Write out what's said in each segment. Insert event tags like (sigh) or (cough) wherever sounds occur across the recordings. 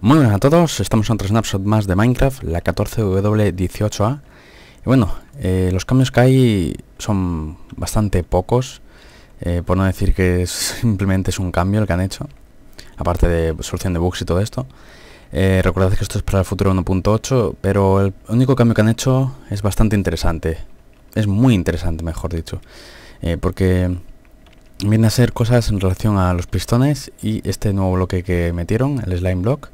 Muy buenas a todos, estamos en otro snapshot más de Minecraft, la 14W18A. Y bueno, eh, los cambios que hay son bastante pocos, eh, por no decir que (laughs) simplemente es un cambio el que han hecho, aparte de solución de bugs y todo esto. Eh, recordad que esto es para el futuro 1.8, pero el único cambio que han hecho es bastante interesante. Es muy interesante, mejor dicho. porque viene a ser cosas en relación a los pistones y este nuevo bloque que metieron, el slime block.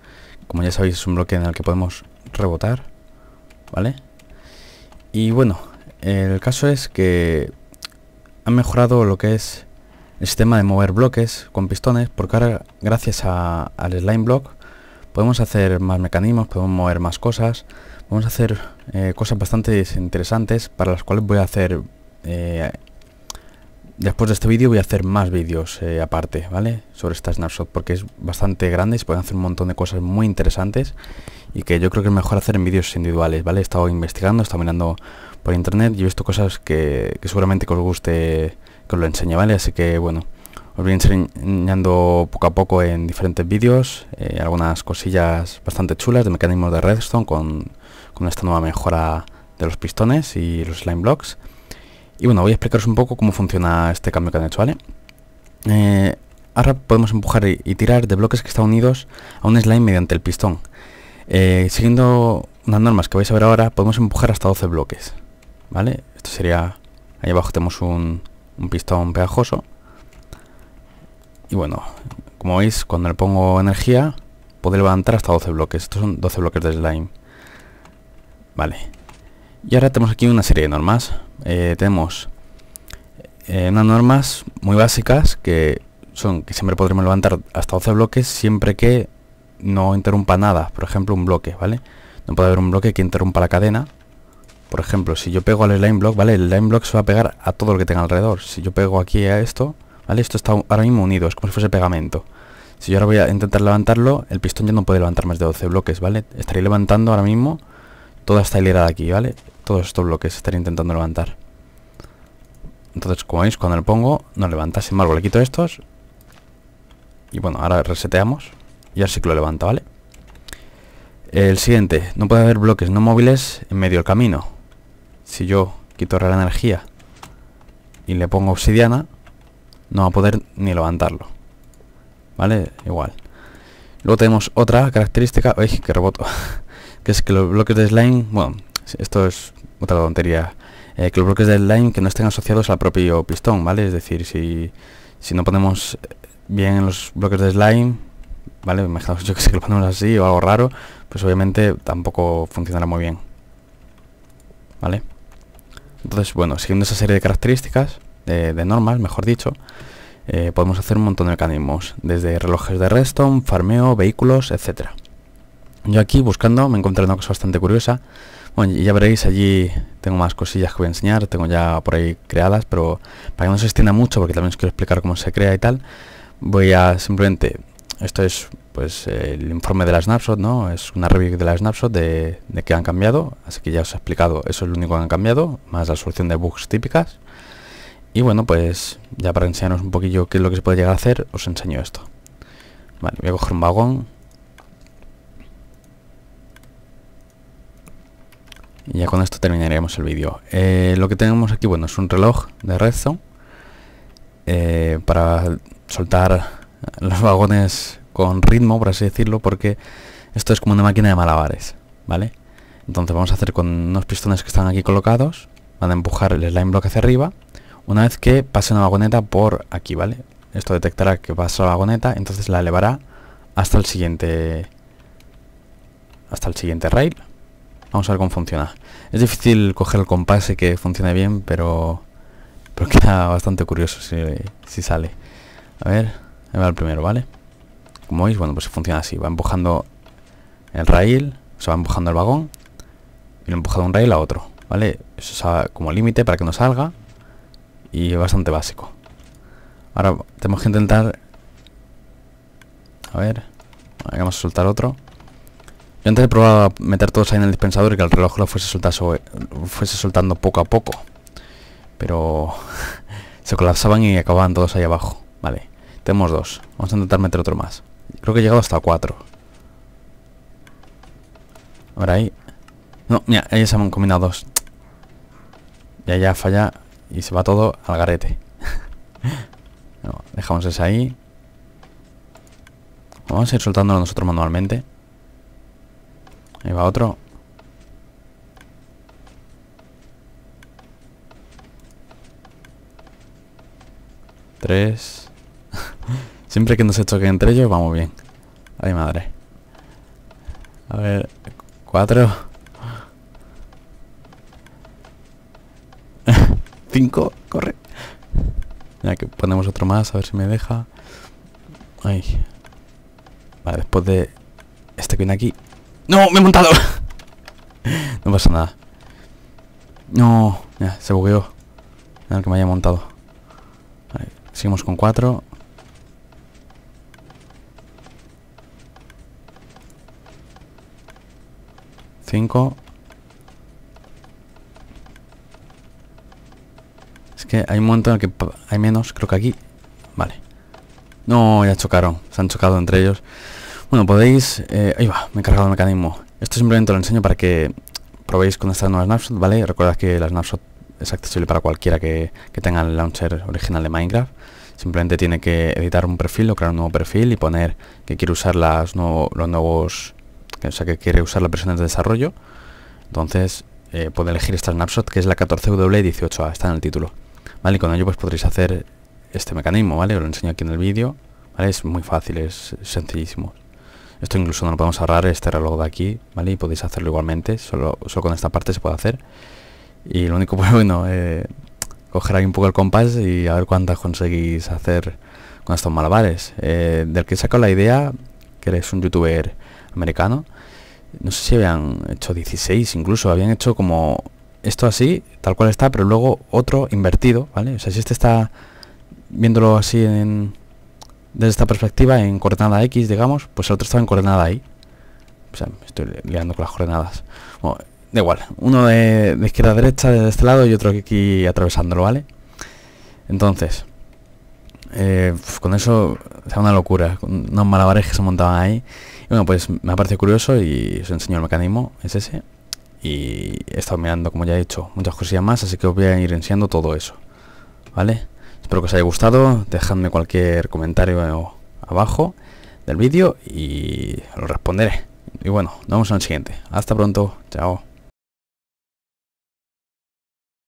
Como ya sabéis es un bloque en el que podemos rebotar, ¿vale? Y bueno, el caso es que han mejorado lo que es el sistema de mover bloques con pistones, porque ahora gracias al slime block podemos hacer más mecanismos, podemos mover más cosas, podemos hacer eh, cosas bastante interesantes para las cuales voy a hacer eh, Después de este vídeo voy a hacer más vídeos eh, aparte, ¿vale? Sobre esta snapshot porque es bastante grande y se pueden hacer un montón de cosas muy interesantes y que yo creo que es mejor hacer en vídeos individuales, ¿vale? He estado investigando, he estado mirando por internet y he visto cosas que, seguramente que os guste que os lo enseñe, ¿vale? Así que bueno, os voy enseñando poco a poco en diferentes vídeos eh, algunas cosillas bastante chulas de mecanismos de redstone con, con esta nueva mejora de los pistones y los slime blocks. Y bueno, voy a explicaros un poco cómo funciona este cambio que han hecho, ¿vale? Eh, ahora podemos empujar y tirar de bloques que están unidos a un slime mediante el pistón. Eh, siguiendo unas normas que vais a ver ahora, podemos empujar hasta 12 bloques, ¿vale? Esto sería... Ahí abajo tenemos un, un pistón pegajoso. Y bueno, como veis, cuando le pongo energía, puedo levantar hasta 12 bloques. Estos son 12 bloques de slime. Vale. Y ahora tenemos aquí una serie de normas. Eh, tenemos eh, unas normas muy básicas que son que siempre podremos levantar hasta 12 bloques siempre que no interrumpa nada, por ejemplo un bloque, ¿vale? No puede haber un bloque que interrumpa la cadena. Por ejemplo, si yo pego al line block, ¿vale? El line block se va a pegar a todo lo que tenga alrededor. Si yo pego aquí a esto, ¿vale? Esto está ahora mismo unido, es como si fuese pegamento. Si yo ahora voy a intentar levantarlo, el pistón ya no puede levantar más de 12 bloques, ¿vale? estaría levantando ahora mismo toda esta hilera de aquí, ¿vale? todos estos bloques estaré intentando levantar. Entonces, como veis, cuando le pongo, no levanta. Sin embargo, le quito estos. Y bueno, ahora reseteamos. Y ahora sí que lo levanta, ¿vale? El siguiente. No puede haber bloques no móviles en medio del camino. Si yo quito la energía y le pongo obsidiana, no va a poder ni levantarlo. ¿Vale? Igual. Luego tenemos otra característica... ¡Ay, que reboto! (laughs) que es que los bloques de slime... Bueno, esto es otra tontería. Eh, que los bloques de slime que no estén asociados al propio pistón, ¿vale? Es decir, si, no ponemos bien los bloques de slime, ¿vale? Imaginaos yo que si lo ponemos así o algo raro, pues obviamente tampoco funcionará muy bien. ¿Vale? Entonces, bueno, siguiendo esa serie de características, de, normas, mejor dicho, eh, podemos hacer un montón de mecanismos, desde relojes de redstone, farmeo, vehículos, etc. Yo aquí buscando me encontré una cosa bastante curiosa, bueno, ya veréis, allí tengo más cosillas que voy a enseñar, tengo ya por ahí creadas, pero para que no se extienda mucho, porque también os quiero explicar cómo se crea y tal, voy a simplemente, esto es pues el informe de la snapshot, ¿no? Es una review de la snapshot de, qué han cambiado, así que ya os he explicado, eso es lo único que han cambiado, más la solución de bugs típicas. Y bueno, pues ya para enseñaros un poquillo qué es lo que se puede llegar a hacer, os enseño esto. Vale, voy a coger un vagón, Y ya con esto terminaremos el vídeo. Eh, lo que tenemos aquí, bueno, es un reloj de Redstone eh, para soltar los vagones con ritmo, por así decirlo, porque esto es como una máquina de malabares, ¿vale? Entonces vamos a hacer con unos pistones que están aquí colocados, van a empujar el slime block hacia arriba, una vez que pase una vagoneta por aquí, ¿vale? Esto detectará que pasa la vagoneta, entonces la elevará hasta el siguiente hasta el siguiente rail Vamos a ver cómo funciona. Es difícil coger el compás y que funcione bien, pero... (laughs) queda bastante curioso si, sale. A ver, el primero, ¿vale? Como veis, bueno, pues funciona así. Va empujando el rail, se va empujando el vagón, y lo empuja de un rail a otro, ¿vale? Eso es como límite para que no salga, y es bastante básico. Ahora tenemos que intentar... A ver, vamos a soltar otro. Yo antes he probado a meter todos ahí en el dispensador y que el reloj lo fuese, eh, fuese soltando poco a poco. Pero (laughs) se colapsaban y acababan todos ahí abajo. Vale, tenemos dos. Vamos a intentar meter otro más. Creo que he llegado hasta cuatro. Ahora ahí... No, mira, ahí se han combinado dos. Y allá falla y se va todo al garete. (laughs) dejamos ese ahí. Vamos a ir soltándolo nosotros manualmente. Ahí va otro. Tres. (laughs) Siempre que no se choque entre ellos, vamos bien. Ay, madre. A ver, cuatro. (laughs) Cinco, corre. Ya que ponemos otro más, a ver si me deja. Ay. Vale, después de este que viene aquí, ¡No! ¡Me he montado! (laughs) no pasa nada. No, ya, se bugueó. no que me haya montado. seguimos con cuatro. Cinco. Es que hay un momento en el que hay menos, creo que aquí. Vale. No, ya chocaron. Se han chocado entre ellos. Bueno, podéis... Eh, ahí va, me he cargado el mecanismo. Esto simplemente lo enseño para que probéis con esta nueva snapshot, ¿vale? Recordad que la snapshot es accesible para cualquiera que, tenga el launcher original de Minecraft. Simplemente tiene que editar un perfil o crear un nuevo perfil y poner que quiere usar las los nuevos... o sea, que quiere usar las versiones de desarrollo. Entonces, eh, puede elegir esta snapshot que es la 14W18A, está en el título. ¿Vale? Y con ello pues, podréis hacer este mecanismo, ¿vale? Os lo enseño aquí en el vídeo. ¿Vale? Es muy fácil, es sencillísimo. Esto incluso no lo podemos ahorrar este reloj de aquí, ¿vale? Y podéis hacerlo igualmente, solo, solo con esta parte se puede hacer. Y lo único, (laughs) pues, bueno, eh, coger ahí un poco el compás y a ver cuántas conseguís hacer con estos malabares. Eh, del que sacó la idea, que eres un youtuber americano, no sé si habían hecho 16 incluso, habían hecho como esto así, tal cual está, pero luego otro invertido, ¿vale? O sea, si este está viéndolo así en, desde esta perspectiva en coordenada X, digamos, pues el otro estaba en coordenada Y. O sea, estoy liando con las coordenadas. Bueno, da igual, uno de, izquierda a derecha de este lado y otro aquí atravesándolo, ¿vale? Entonces, eh, con eso sea una locura, con unos malabares que se montaban ahí. Y bueno, pues me ha parecido curioso y os enseño el mecanismo, es ese. Y he estado mirando, como ya he dicho, muchas cosillas más, así que os voy a ir enseñando todo eso, ¿vale? Espero que os haya gustado, dejadme cualquier comentario abajo del vídeo y lo responderé. Y bueno, nos vemos en el siguiente. Hasta pronto, chao.